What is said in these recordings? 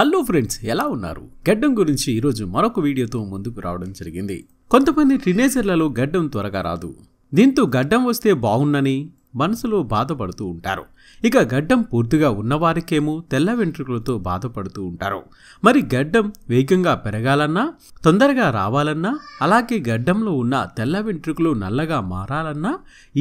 hello friends ఎలా ఉన్నారు గడ్డం గురించి ఈరోజు మరొక వీడియోతో ముందుకు రావడం జరిగింది కొంతమంది టీనేజర్లలో గడ్డం త్వరగా రాదు దీంతో గడ్డం వస్తే బాగుండని మనసులో బాధపడుతూ ఉంటారు ఇక గడ్డం పూర్తిగా ఉన్నవారికేమో తెల్ల వెంట్రుకలతో బాధపడుతూ ఉంటారు మరి గడ్డం వేగంగా పెరగాలన్నా తొందరగా రావాలన్నా అలాగే గడ్డంలో ఉన్న తెల్ల వెంట్రుకలు నల్లగా మారాలన్నా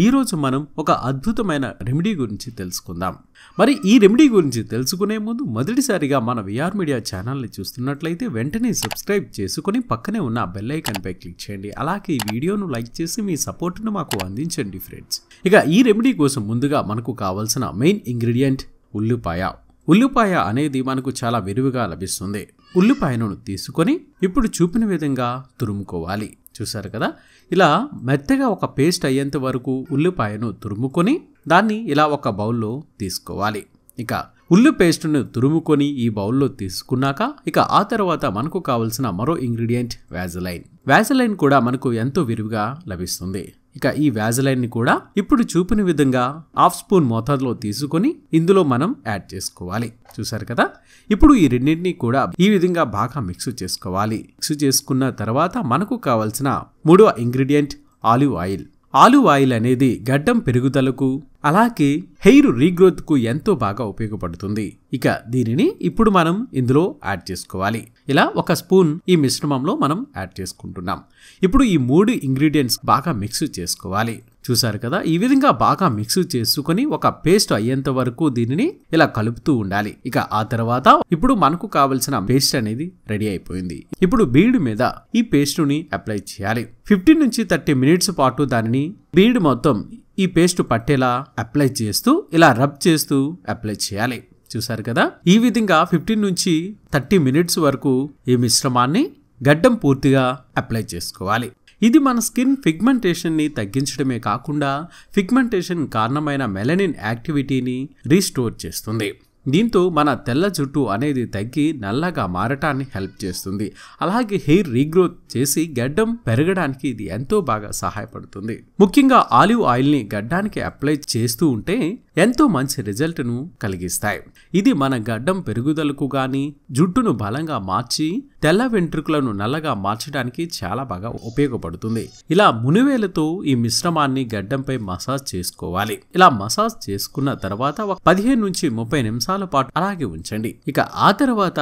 ఈరోజు మనం ఒక అద్భుతమైన రెమెడీ గురించి తెలుసుకుందాం మరి ఈ రెమెడీ గురించి తెలుసుకునే ముందు మొదటిసారిగా మన విఆర్ మీడియా ఛానల్ని చూస్తున్నట్లయితే వెంటనే సబ్స్క్రైబ్ చేసుకుని పక్కనే ఉన్న బెల్ ఐకన్పై క్లిక్ చేయండి అలాగే ఈ వీడియోను లైక్ చేసి మీ సపోర్ట్ను మాకు అందించండి ఫ్రెండ్స్ ఇక ఈ రెమెడీ కోసం ముందుగా మనకు కావాల్సిన మెయిన్ ఇంగ్రీడియంట్ ఉల్లిపాయ ఉల్లిపాయ అనేది మనకు చాలా విరివిగా లభిస్తుంది ఉల్లిపాయను తీసుకొని ఇప్పుడు చూపిన విధంగా తురుముకోవాలి చూసారు కదా ఇలా మెత్తగా ఒక పేస్ట్ అయ్యేంత వరకు ఉల్లిపాయను తురుముకొని దాన్ని ఇలా ఒక బౌల్లో తీసుకోవాలి ఇక ఉల్లి పేస్ట్ను తురుముకొని ఈ బౌల్లో తీసుకున్నాక ఇక ఆ తర్వాత మనకు కావలసిన మరో ఇంగ్రీడియంట్ వ్యాజలైన్ వ్యాజలైన్ కూడా మనకు ఎంతో విరివిగా లభిస్తుంది ఇక ఈ ని కూడా ఇప్పుడు చూపిన విధంగా హాఫ్ స్పూన్ మోతాదులో తీసుకొని ఇందులో మనం యాడ్ చేసుకోవాలి చూసారు కదా ఇప్పుడు ఈ రెండింటినీ కూడా ఈ విధంగా బాగా మిక్స్ చేసుకోవాలి మిక్స్ చేసుకున్న తర్వాత మనకు కావలసిన మూడవ ingredient olive oil olive oil అనేది గడ్డం పెరుగుదలకు అలాగే హెయిర్ రీగ్రోత్కు ఎంతో బాగా ఉపయోగపడుతుంది ఇక దీనిని ఇప్పుడు మనం ఇందులో యాడ్ చేసుకోవాలి ఇలా ఒక స్పూన్ ఈ మిశ్రమంలో మనం యాడ్ చేసుకుంటున్నాం ఇప్పుడు ఈ మూడు ఇంగ్రీడియంట్స్ బాగా మిక్స్ చేసుకోవాలి చూశారు కదా ఈ విధంగా బాగా మిక్స్ చేసుకుని ఒక పేస్ట్ అయ్యేంత వరకు దీనిని ఇలా కలుపుతూ ఉండాలి ఇక ఆ తర్వాత ఇప్పుడు మనకు కావలసిన పేస్ట్ అనేది రెడీ అయిపోయింది ఇప్పుడు బీడ్ మీద ఈ పేస్ట్ ని అప్లై చేయాలి ఫిఫ్టీన్ నుంచి థర్టీ మినిట్స్ పాటు దానిని బీడ్ మొత్తం ఈ పేస్ట్ పట్టేలా అప్లై చేస్తూ ఇలా రబ్ చేస్తూ అప్లై చేయాలి చూసారు కదా ఈ విధంగా ఫిఫ్టీన్ నుంచి థర్టీ మినిట్స్ వరకు ఈ మిశ్రమాన్ని గడ్డం పూర్తిగా అప్లై చేసుకోవాలి ఇది మన స్కిన్ ఫిగ్మెంటేషన్ని తగ్గించడమే కాకుండా ఫిగ్మెంటేషన్ కారణమైన మెలనిన్ యాక్టివిటీని రీస్టోర్ చేస్తుంది దీంతో మన తెల్ల జుట్టు అనేది తగ్గి నల్లగా మారటాన్ని హెల్ప్ చేస్తుంది అలాగే హెయిర్ రీగ్రోత్ చేసి గడ్డం పెరగడానికి ఇది ఎంతో బాగా సహాయపడుతుంది ముఖ్యంగా ఆలివ్ ఆయిల్ని గడ్డానికి అప్లై చేస్తూ ఉంటే ఎంతో మంచి రిజల్ట్ను కలిగిస్తాయి ఇది మన గడ్డం పెరుగుదలకు గాని జుట్టును బలంగా మార్చి తెల్ల వెంట్రుకలను నల్లగా మార్చడానికి చాలా బాగా ఉపయోగపడుతుంది ఇలా మునివేలతో ఈ మిశ్రమాన్ని గడ్డంపై మసాజ్ చేసుకోవాలి ఇలా మసాజ్ చేసుకున్న తర్వాత పదిహేను నుంచి ముప్పై నిమిషాల పాటు అలాగే ఉంచండి ఇక ఆ తర్వాత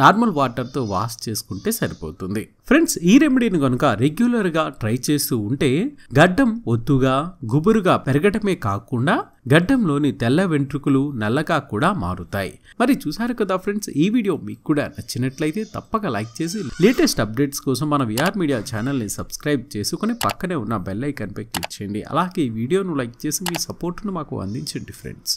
నార్మల్ వాటర్తో వాష్ చేసుకుంటే సరిపోతుంది ఫ్రెండ్స్ ఈ రెమెడీని కనుక రెగ్యులర్గా ట్రై చేస్తూ ఉంటే గడ్డం ఒత్తుగా గుబురుగా పెరగటమే కాకుండా గడ్డంలోని తెల్ల వెంట్రుకలు నల్లగా కూడా మారుతాయి మరి చూసారు కదా ఫ్రెండ్స్ ఈ వీడియో మీకు కూడా నచ్చినట్లయితే తప్పక లైక్ చేసి లేటెస్ట్ అప్డేట్స్ కోసం మన విఆర్ మీడియా ఛానల్ని సబ్స్క్రైబ్ చేసుకుని పక్కనే ఉన్న బెల్ ఐకాన్పై క్లిక్ చేయండి అలాగే ఈ వీడియోను లైక్ చేసి మీ సపోర్ట్ను మాకు అందించండి ఫ్రెండ్స్